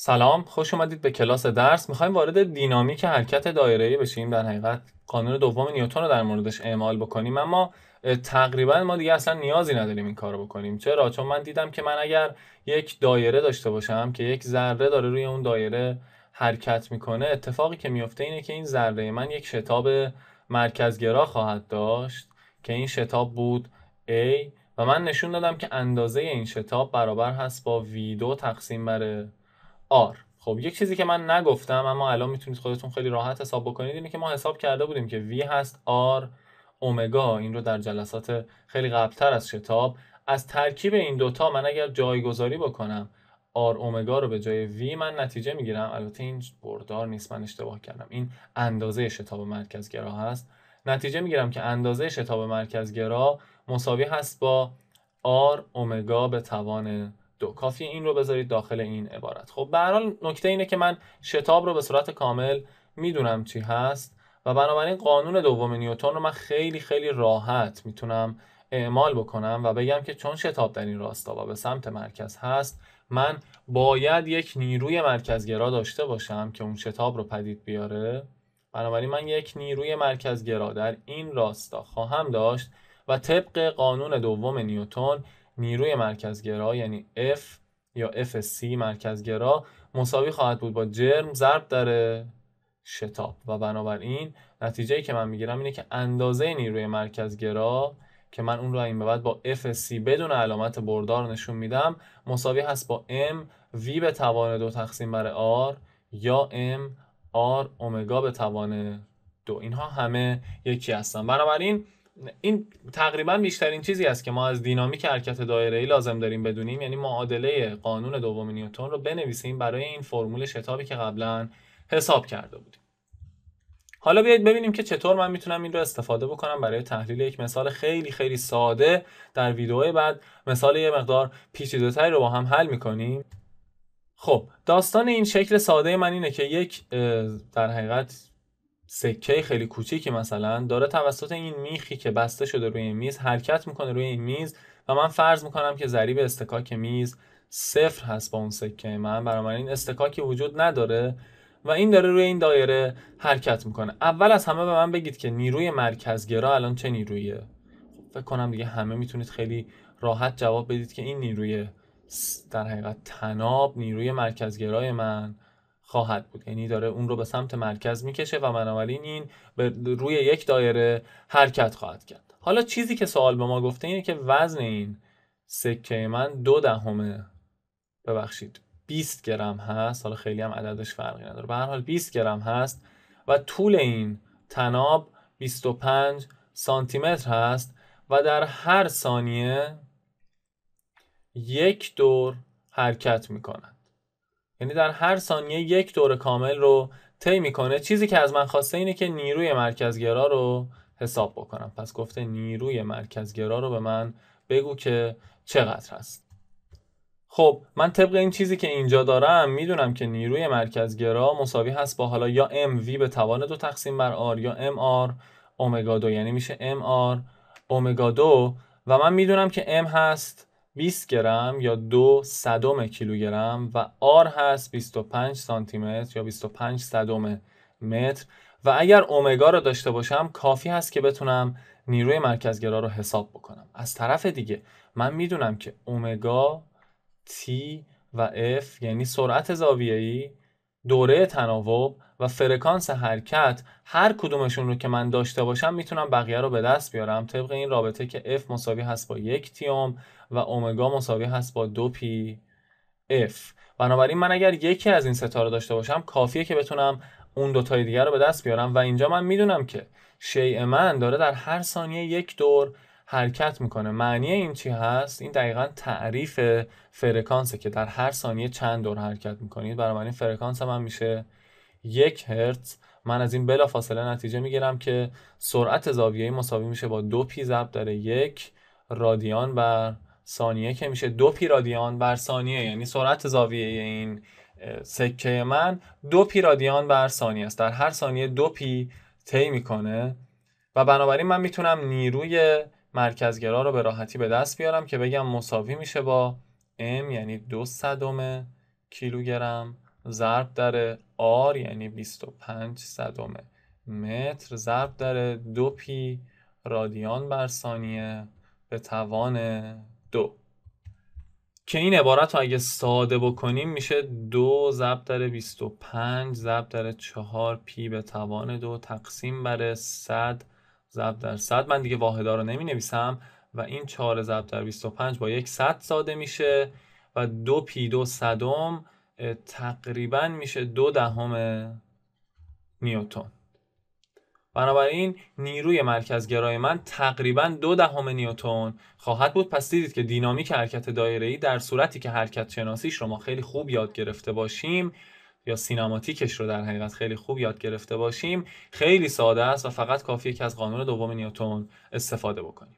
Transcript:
سلام خوش اومدید به کلاس درس میخوایم وارد دینامیک حرکت ای بشیم در حقیقت قانون دوم نیوتن رو در موردش اعمال بکنیم اما تقریبا ما دیگه اصلا نیازی نداریم این کارو بکنیم چرا چون من دیدم که من اگر یک دایره داشته باشم که یک ذره داره روی اون دایره حرکت میکنه اتفاقی که میفته اینه که این ذره من یک شتاب مرکزگرا خواهد داشت که این شتاب بود A و من نشون دادم که اندازه این شتاب برابر هست با V2 تقسیم بر آر خب یک چیزی که من نگفتم اما الان میتونید خودتون خیلی راحت حساب بکنید اینه که ما حساب کرده بودیم که وی هست آر اومگا این رو در جلسات خیلی قبلتر از شتاب از ترکیب این دوتا من اگر جایگذاری بکنم آر اومگا رو به جای وی من نتیجه میگیرم البته این بردار نیست من اشتباه کردم این اندازه شتاب مرکزگرا هست نتیجه میگیرم که اندازه شتاب مرکزگرا مساوی هست با آر اومگا به توان دو کافی این رو بذارید داخل این عبارت خب به نکته اینه که من شتاب رو به صورت کامل میدونم چی هست و بنابراین قانون دوم نیوتن رو من خیلی خیلی راحت میتونم اعمال بکنم و بگم که چون شتاب در این راستا و به سمت مرکز هست من باید یک نیروی مرکزگرا داشته باشم که اون شتاب رو پدید بیاره بنابراین من یک نیروی مرکزگرا در این راستا خواهم داشت و طبق قانون دوم نیوتن نیروی مرکزگرا یعنی F یا FC مرکزگرا مساوی خواهد بود با جرم ضرب در شتاب و بنابراین نتیجه ای که من میگیرم اینه که اندازه نیروی مرکزگرا که من اون رو این بعد با FC بدون علامت بردار نشون میدم مساوی هست با M V به توان دو تقسیم بر R یا M R اومگا به توان دو اینها همه یکی هستن بنابراین این تقریبا بیشترین چیزی است که ما از دینامیک حرکت دایره ای لازم داریم بدونیم یعنی معادله قانون دوم نیوتن رو بنویسیم برای این فرمول شتابی که قبلا حساب کرده بودیم حالا بیایید ببینیم که چطور من میتونم این رو استفاده بکنم برای تحلیل یک مثال خیلی خیلی ساده در ویدئوی بعد مثال یه مقدار پیچیده‌تری رو با هم حل میکنیم خب داستان این شکل ساده من اینه که یک در حقیقت سکه خیلی کوچیکی مثلا داره توسط این میخی که بسته شده روی این میز حرکت میکنه روی این میز و من فرض میکنم که ضریب استکاک میز صفر هست با اون سکه من برای این استکاکی وجود نداره و این داره روی این دایره حرکت میکنه اول از همه به من بگید که نیروی مرکزگرا الان چه نیرویه فکر کنم دیگه همه میتونید خیلی راحت جواب بدید که این نیروی در حقیقت تناب نیروی مرکزگرای من خواهد بود یعنی داره اون رو به سمت مرکز میکشه و بنابراین این به روی یک دایره حرکت خواهد کرد حالا چیزی که سوال به ما گفته اینه که وزن این سکه من دو دهم ببخشید 20 گرم هست حالا خیلی هم عددش فرقی نداره به هر حال 20 گرم هست و طول این تناب 25 سانتی متر هست و در هر ثانیه یک دور حرکت میکنه یعنی در هر ثانیه یک دور کامل رو طی میکنه چیزی که از من خواسته اینه که نیروی مرکزگرا رو حساب بکنم پس گفته نیروی مرکزگرا رو به من بگو که چقدر هست خب من طبق این چیزی که اینجا دارم میدونم که نیروی مرکزگرا مساوی هست با حالا یا mv به توان دو تقسیم بر آر یا mr اومگا دو یعنی میشه mr اومگا دو و من میدونم که ام هست 20 گرم یا دو صدم کیلوگرم و آر هست 25 سانتی متر یا 25 صدم متر و اگر اومگا رو داشته باشم کافی هست که بتونم نیروی مرکزگرا رو حساب بکنم از طرف دیگه من میدونم که اومگا تی و اف یعنی سرعت زاویه‌ای دوره تناوب و فرکانس حرکت هر کدومشون رو که من داشته باشم میتونم بقیه رو به دست بیارم طبق این رابطه که F مساوی هست با یک تیوم و اومگا مساوی هست با دو پی F بنابراین من اگر یکی از این ستا رو داشته باشم کافیه که بتونم اون دوتای دیگر رو به دست بیارم و اینجا من میدونم که شیء من داره در هر ثانیه یک دور حرکت میکنه معنی این چی هست این دقیقا تعریف فرکانسه که در هر ثانیه چند دور حرکت میکنید برای من فرکانس من میشه یک هرتز من از این فاصله نتیجه میگیرم که سرعت زاویه‌ای مساوی میشه با دو پی ضرب در یک رادیان بر ثانیه که میشه دو پی رادیان بر ثانیه یعنی سرعت زاویه این سکه من دو پی رادیان بر ثانیه است در هر ثانیه دو پی طی میکنه و بنابراین من میتونم نیروی مرکزگرا رو به راحتی به دست بیارم که بگم مساوی میشه با ام یعنی دو صدم کیلوگرم ضرب در آر یعنی 25 صدم متر ضرب در دو پی رادیان بر ثانیه به توان دو که این عبارت رو اگه ساده بکنیم میشه دو ضرب در 25 ضرب در 4 پی به توان دو تقسیم بر 100 ضرب در 100 من دیگه واحدا رو نمی نویسم و این 4 ضرب در 25 با یک 100 ساده میشه و دو پی دو صدم تقریبا میشه دو دهم نیوتون بنابراین نیروی مرکزگرای من تقریبا دو دهم نیوتون خواهد بود پس دیدید که دینامیک حرکت دایره‌ای در صورتی که حرکت شناسیش رو ما خیلی خوب یاد گرفته باشیم یا سینماتیکش رو در حقیقت خیلی خوب یاد گرفته باشیم خیلی ساده است و فقط کافیه که از قانون دوم نیوتون استفاده بکنیم